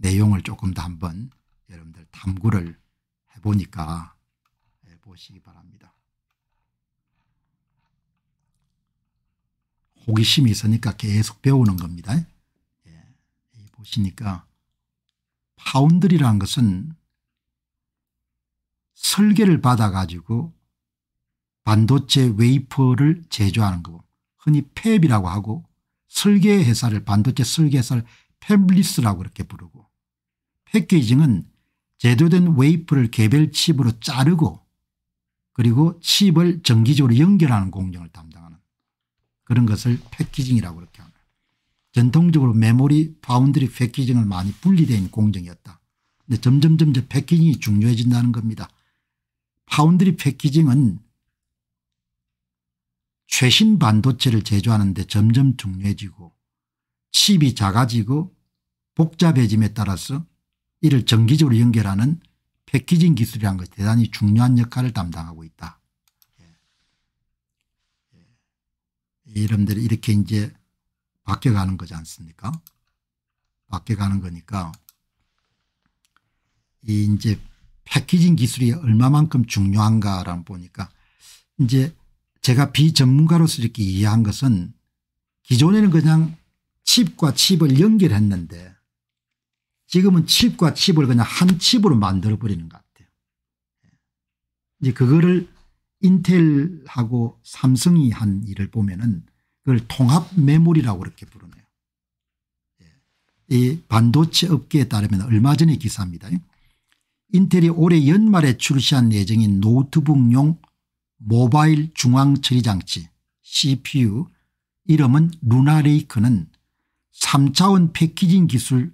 내용을 조금 더 한번 여러분들 탐구를 해보니까 보시기 바랍니다. 호기심이 있으니까 계속 배우는 겁니다. 예. 보시니까 파운드리라는 것은 설계를 받아가지고 반도체 웨이퍼를 제조하는 거고 흔히 팹이라고 하고 설계 회사를 반도체 설계 회사를 팹리스라고 이렇게 부르고 패키징은 제도된 웨이프를 개별 칩으로 자르고 그리고 칩을 정기적으로 연결하는 공정을 담당하는 그런 것을 패키징이라고 그렇게 합니다. 전통적으로 메모리 파운드리 패키징을 많이 분리된 공정이었다. 근데 점점점 점 패키징이 중요해진다는 겁니다. 파운드리 패키징은 최신 반도체를 제조하는데 점점 중요해지고 칩이 작아지고 복잡해짐에 따라서 이를 정기적으로 연결하는 패키징 기술이라는 것이 대단히 중요한 역할을 담당하고 있다. 예. 예. 이름들이 이렇게 이제 바뀌어가는 거지 않습니까? 바뀌어가는 거니까 이 이제 패키징 기술이 얼마만큼 중요한가라는 보니까 이제 제가 비전문가로서 이렇게 이해한 것은 기존에는 그냥 칩과 칩을 연결했는데 지금은 칩과 칩을 그냥 한 칩으로 만들어버리는 것 같아요. 이제 그거를 인텔하고 삼성이 한 일을 보면은 그걸 통합 메모리라고 그렇게 부르네요. 예. 이 반도체 업계에 따르면 얼마 전의 기사입니다. 인텔이 올해 연말에 출시한 예정인 노트북용 모바일 중앙처리 장치 CPU 이름은 루나레이크는 3차원 패키징 기술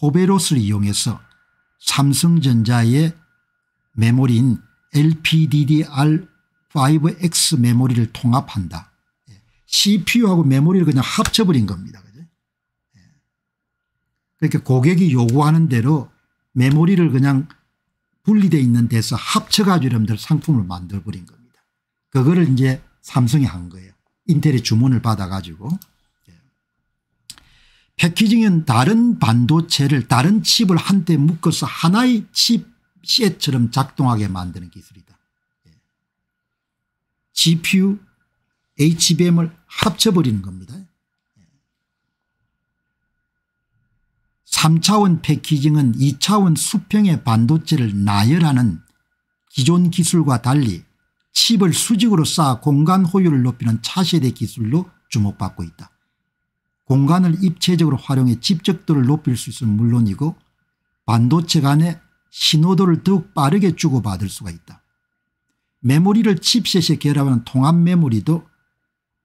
포베롯을 이용해서 삼성전자의 메모리인 LPDDR5X 메모리를 통합한다. 예. CPU하고 메모리를 그냥 합쳐버린 겁니다. 그렇게 예. 그러니까 고객이 요구하는 대로 메모리를 그냥 분리되어 있는 데서 합쳐가지고 여러분들 상품을 만들어버린 겁니다. 그거를 이제 삼성이 한 거예요. 인텔의 주문을 받아가지고. 패키징은 다른 반도체를 다른 칩을 한때 묶어서 하나의 칩 셋처럼 작동하게 만드는 기술이다. 예. GPU, HBM을 합쳐버리는 겁니다. 3차원 예. 패키징은 2차원 수평의 반도체를 나열하는 기존 기술과 달리 칩을 수직으로 쌓아 공간 호유를 높이는 차세대 기술로 주목받고 있다. 공간을 입체적으로 활용해 집적도를 높일 수 있으면 물론이고 반도체 간의 신호도를 더욱 빠르게 주고받을 수가 있다. 메모리를 칩셋에 결합하는 통합 메모리도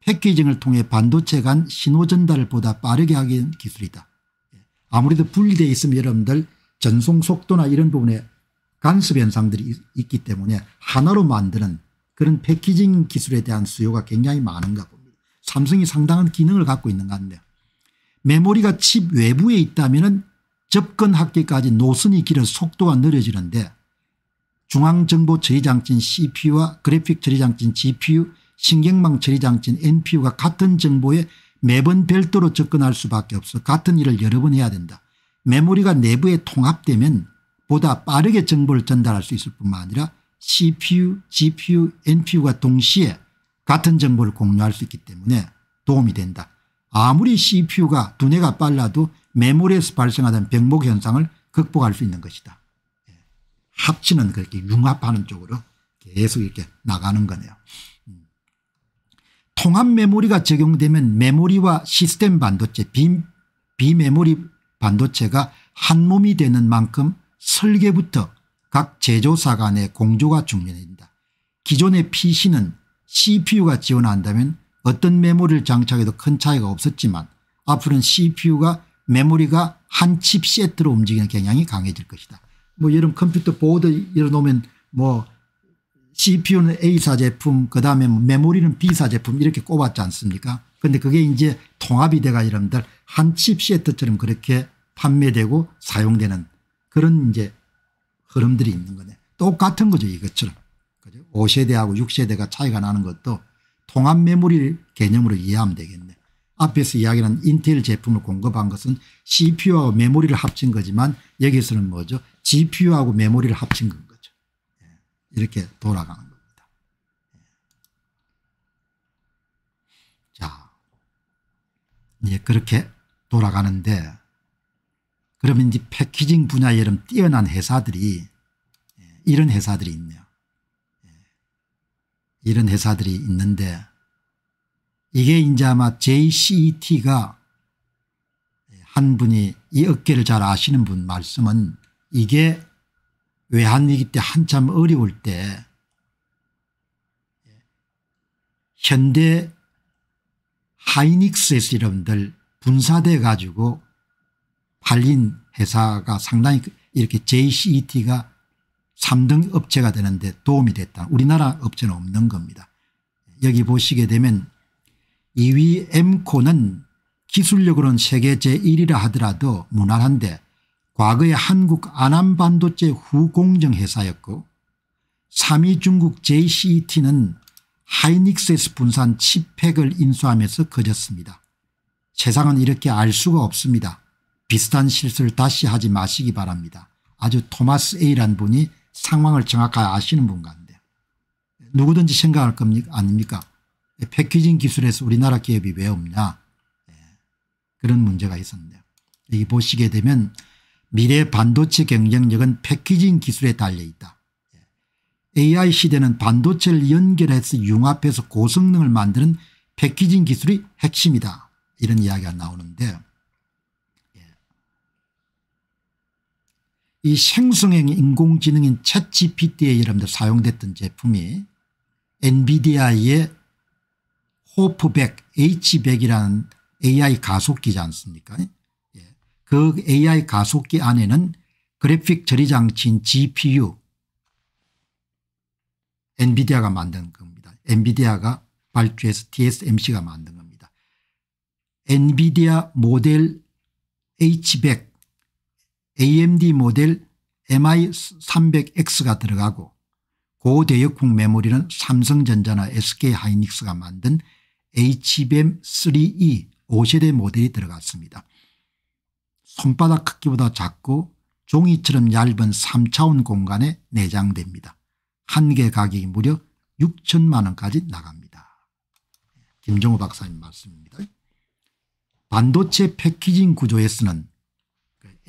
패키징을 통해 반도체 간 신호 전달을 보다 빠르게 하는 기술이다. 아무래도 분리되어 있으면 여러분들 전송 속도나 이런 부분에 간섭 현상들이 있기 때문에 하나로 만드는 그런 패키징 기술에 대한 수요가 굉장히 많은가 봅니다. 삼성이 상당한 기능을 갖고 있는 것 같네요. 메모리가 칩 외부에 있다면 접근하기까지 노선이 길어 속도가 느려지는데 중앙정보처리장치인 CPU와 그래픽처리장치인 GPU, 신경망 처리장치인 NPU가 같은 정보에 매번 별도로 접근할 수밖에 없어 같은 일을 여러 번 해야 된다. 메모리가 내부에 통합되면 보다 빠르게 정보를 전달할 수 있을 뿐만 아니라 CPU, GPU, NPU가 동시에 같은 정보를 공유할 수 있기 때문에 도움이 된다. 아무리 cpu가 두뇌가 빨라도 메모리에서 발생하던 병목 현상을 극복할 수 있는 것이다. 예. 합치는 그렇게 융합하는 쪽으로 계속 이렇게 나가는 거네요. 음. 통합 메모리가 적용되면 메모리와 시스템 반도체 비메모리 반도체가 한 몸이 되는 만큼 설계부터 각 제조사 간의 공조가 중요해진다. 기존의 PC는 CPU가 지원한다면 어떤 메모리를 장착해도 큰 차이가 없었지만 앞으로는 cpu가 메모리가 한 칩 세트로 움직이는 경향이 강해질 것이다. 뭐 여름 컴퓨터 보드 열어놓으면 뭐 CPU는 A사 제품 그다음에 뭐 메모리는 B사 제품 이렇게 꼽았지 않습니까 그런데 그게 이제 통합이 돼가 여러분들 한 칩 세트처럼 그렇게 판매되고 사용되는 그런 이제 흐름들이 있는 거네. 똑같은 거죠 이것처럼. 5세대하고 6세대가 차이가 나는 것도 통합 메모리 개념으로 이해하면 되겠네. 앞에서 이야기한 인텔 제품을 공급한 것은 CPU하고 메모리를 합친 거지만 여기서는 뭐죠? GPU하고 메모리를 합친 건 거죠. 예, 이렇게 돌아가는 겁니다. 예. 자, 이제 그렇게 돌아가는데 그러면 이제 패키징 분야에 이런 뛰어난 회사들이 예, 이런 회사들이 있네요. 이런 회사들이 있는데 이게 이제 아마 JCET가 한 분이 이 업계를 잘 아시는 분 말씀은 이게 외환위기 때 한참 어려울 때 현대 하이닉스에서 여러분들 분사돼 가지고 팔린 회사가 상당히 이렇게 JCET가 3등 업체가 되는데 도움이 됐다. 우리나라 업체는 없는 겁니다. 여기 보시게 되면 2위 엠코는 기술력으로는 세계 제1위라 하더라도 무난한데 과거에 한국 아남반도체 후공정 회사였고 3위 중국 JCET는 하이닉스에서 분산 칩팩을 인수하면서 커졌습니다. 세상은 이렇게 알 수가 없습니다. 비슷한 실수를 다시 하지 마시기 바랍니다. 아주 토마스 A란 분이 상황을 정확하게 아시는 분과인데 누구든지 생각할 겁니까 아닙니까 패키징 기술에서 우리나라 기업이 왜 없냐 예. 그런 문제가 있었는데 여기 보시게 되면 미래 반도체 경쟁력은 패키징 기술에 달려있다. AI 예, 시대는 반도체를 연결해서 융합해서 고성능을 만드는 패키징 기술이 핵심이다. 이런 이야기가 나오는데 이 생성형 인공지능인 챗 GPT에 여러분들 사용됐던 제품이 엔비디아의 호프백 H100이라는 AI 가속기지 않습니까 예. 그 AI 가속기 안에는 그래픽 처리장치인 GPU 엔비디아가 만든 겁니다. 엔비디아가 발주해서 TSMC가 만든 겁니다. 엔비디아 모델 H100 AMD 모델 MI300X가 들어가고 고대역풍 메모리는 삼성전자나 SK하이닉스가 만든 HBM3E 5세대 모델이 들어갔습니다. 손바닥 크기보다 작고 종이처럼 얇은 3차원 공간에 내장됩니다. 한 개 가격이 무려 6천만 원까지 나갑니다. 김정호 박사님 말씀입니다. 반도체 패키징 구조에서는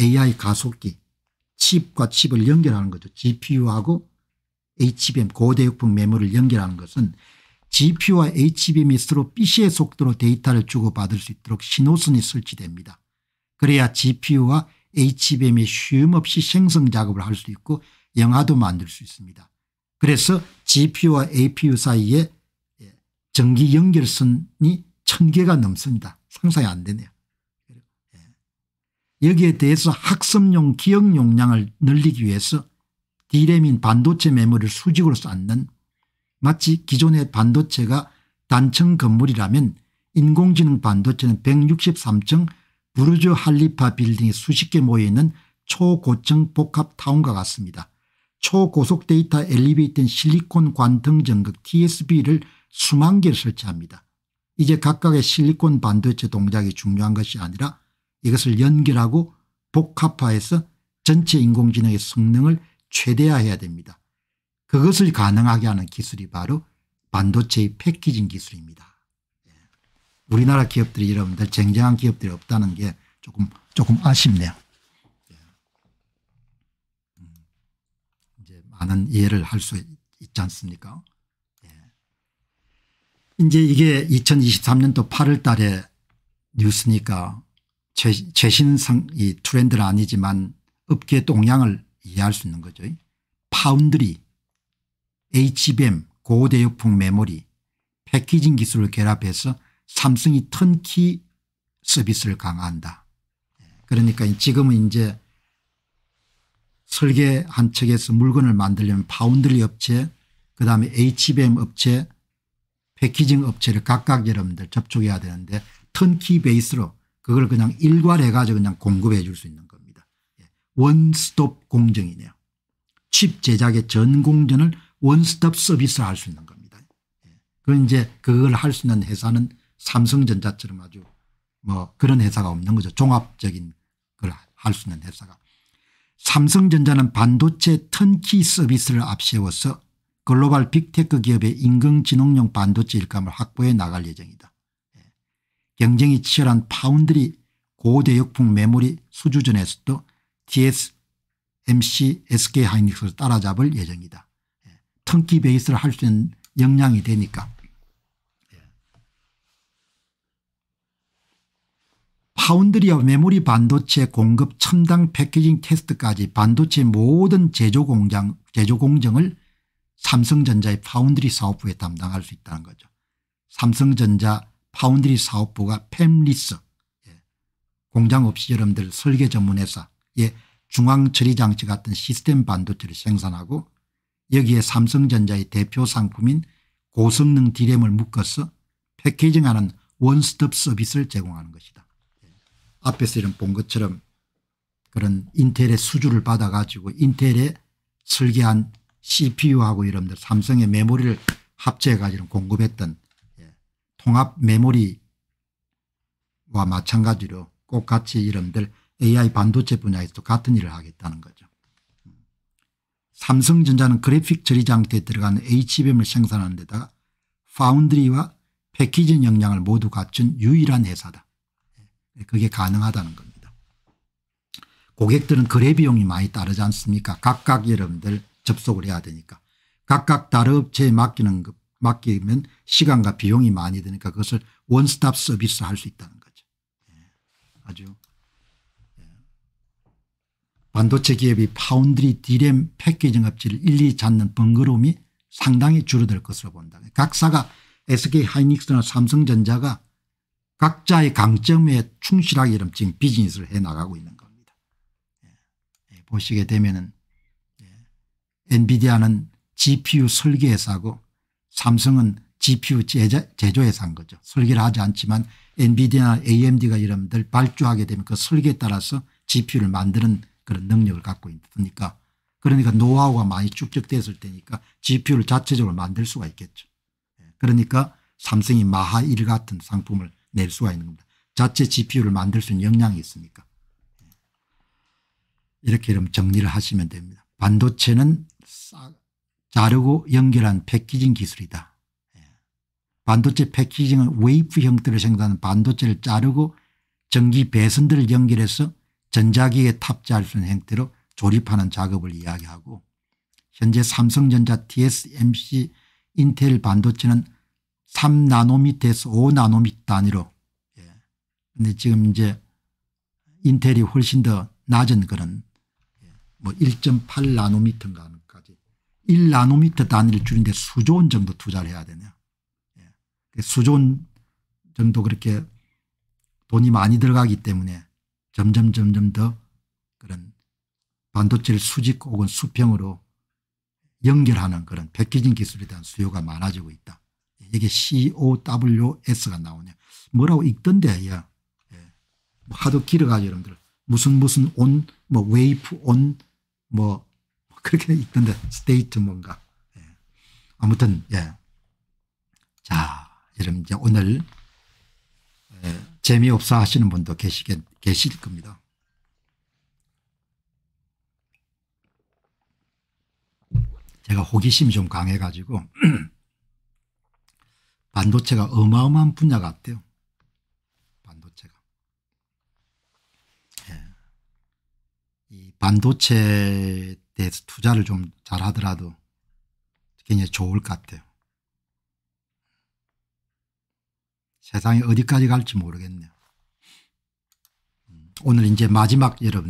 AI 가속기 칩과 칩을 연결하는 거죠. GPU하고 HBM 고대역폭 메모를 연결하는 것은 GPU와 HBM이 서로 p c 의 속도로 데이터를 주고받을 수 있도록 신호선이 설치됩니다. 그래야 GPU와 HBM이 쉼없이 생성 작업을 할 수 있고 영화도 만들 수 있습니다. 그래서 GPU와 APU 사이에 예, 전기 연결선이 천개가 넘습니다. 상상이 안 되네요. 여기에 대해서 학습용 기억 용량을 늘리기 위해서 디램인 반도체 메모리를 수직으로 쌓는 마치 기존의 반도체가 단층 건물이라면 인공지능 반도체는 163층 브루즈 할리파 빌딩이 수십 개 모여있는 초고층 복합타운과 같습니다. 초고속 데이터 엘리베이터 인 실리콘 관등 전극 TSB를 수만 개를 설치합니다. 이제 각각의 실리콘 반도체 동작이 중요한 것이 아니라 이것을 연결하고 복합화해서 전체 인공지능의 성능을 최대화해야 됩니다. 그것을 가능하게 하는 기술이 바로 반도체의 패키징 기술입니다. 예. 우리나라 기업들이 여러분들 쟁쟁한 기업들이 없다는 게 조금 조금 아쉽네요. 예. 음. 이제 많은 이해를 할 수 있지 않습니까? 예. 이제 이게 2023년도 8월 달에 뉴스니까 최신상 이 트렌드는 아니지만 업계 동향을 이해할 수 있는 거죠. 파운드리, HBM, 고대역풍 메모리, 패키징 기술을 결합해서 삼성이 턴키 서비스를 강화한다. 예, 그러니까 지금은 이제 설계 한 척에서 물건을 만들려면 파운드리 업체 그다음에 HBM 업체 패키징 업체를 각각 여러분들 접촉해야 되는데 턴키 베이스로 그걸 그냥 일괄해가지고 그냥 공급해 줄 수 있는 겁니다. 예. 원스톱 공정이네요. 칩 제작의 전 공정을 원스톱 서비스 를할 수 있는 겁니다. 그 이제 그걸 할 수 있는 회사는 삼성전자처럼 아주 뭐 그런 회사가 없는 거죠. 종합적인 걸 할 수 있는 회사가. 삼성전자는 반도체 턴키 서비스를 앞세워서 글로벌 빅테크 기업의 인공지능용 반도체 일감을 확보해 나갈 예정이다. 경쟁이 치열한 파운드리 고대 역풍 메모리 수주전에서도 TSMC SK하이닉스를 따라잡을 예정이다. 예. 턴키 베이스를 할 수 있는 역량이 되니까. 예. 파운드리와 메모리 반도체 공급 첨단 패키징 테스트까지 반도체 모든 제조 공장 제조 공정을 삼성전자의 파운드리 사업부에 담당할 수 있다는 거죠. 삼성전자 파운드리 사업부가 팸리스 예, 공장 없이 여러분들 설계 전문회사의 예, 중앙처리장치 같은 시스템 반도체를 생산하고 여기에 삼성전자의 대표 상품인 고성능 디램을 묶어서 패키징하는 원스톱 서비스를 제공하는 것이다. 예, 앞에서 이런 본 것처럼 그런 인텔의 수주를 받아가지고 인텔의 설계한 CPU하고 여러분들 삼성의 메모리를 합체해가지고 공급했던 통합 메모리와 마찬가지로 꼭 같이 이름들 AI 반도체 분야에서도 같은 일을 하겠다는 거죠. 삼성전자는 그래픽 처리 장치에 들어간 HBM을 생산하는 데다가 파운드리와 패키징 역량을 모두 갖춘 유일한 회사다. 네, 그게 가능하다는 겁니다. 고객들은 거래 비용이 많이 따르지 않습니까 각각 여러분들 접속을 해야 되니까 각각 다른 업체에 맡기는 것 맡기면 시간과 비용이 많이 드니까 그것을 원스톱 서비스 할 수 있다는 거죠. 예. 아주 예. 반도체 기업이 파운드리 디램 패키징 업체를 일일이 찾는 번거로움이 상당히 줄어들 것으로 본다. 각사가 SK 하이닉스나 삼성전자가 각자의 강점에 충실하게 이런 지금 비즈니스를 해나가고 있는 겁니다. 예. 보시게 되면 은 엔비디아는 GPU 설계회사고 삼성은 GPU 제조에 산 거죠. 설계를 하지 않지만 엔비디아나 AMD가 이런들 발주하게 되면 그 설계에 따라서 GPU를 만드는 그런 능력을 갖고 있으니까 그러니까 노하우가 많이 축적됐을 때니까 GPU를 자체적으로 만들 수가 있겠죠. 예, 그러니까 삼성이 마하 1 같은 상품을 낼 수가 있는 겁니다. 자체 GPU를 만들 수 있는 역량이 있으니까. 예, 이렇게 이 정리를 하시면 됩니다. 반도체는 자르고 연결한 패키징 기술이다. 예. 반도체 패키징은 웨이프 형태를 생산한 반도체를 자르고 전기 배선들을 연결해서 전자기에 탑재할 수 있는 형태로 조립하는 작업을 이야기하고 현재 삼성전자 TSMC 인텔 반도체는 3나노미터에서 5나노미터 단위로 예. 근데 지금 이제 인텔이 훨씬 더 낮은 그런 예. 뭐 1.8나노미터인가 하는 1나노미터 단위를 줄인데 수조 원 정도 투자를 해야 되네요. 예. 그 수조 원 정도 그렇게 돈이 많이 들어가기 때문에 점점 점점 더 그런 반도체를 수직 혹은 수평으로 연결하는 그런 패키징 기술에 대한 수요가 많아지고 있다. 이게 COWS가 나오냐. 뭐라고 읽던데, 야. 예. 예. 하도 길어가지 여러분들 무슨 무슨 온, 뭐 웨이프 온, 뭐 그렇게 있던데 스테이트 뭔가. 예. 아무튼 예. 자 여러분 이제 오늘 예. 재미없어 하시는 분도 계시겠, 계실 겁니다. 제가 호기심이 좀 강해 가지고 반도체가 어마어마한 분야 같아요. 반도체가. 예. 이 반도체 대해서 투자를 좀 잘하더라도 굉장히 좋을 것 같아요. 세상이 어디까지 갈지 모르겠네요. 오늘 이제 마지막 여러분.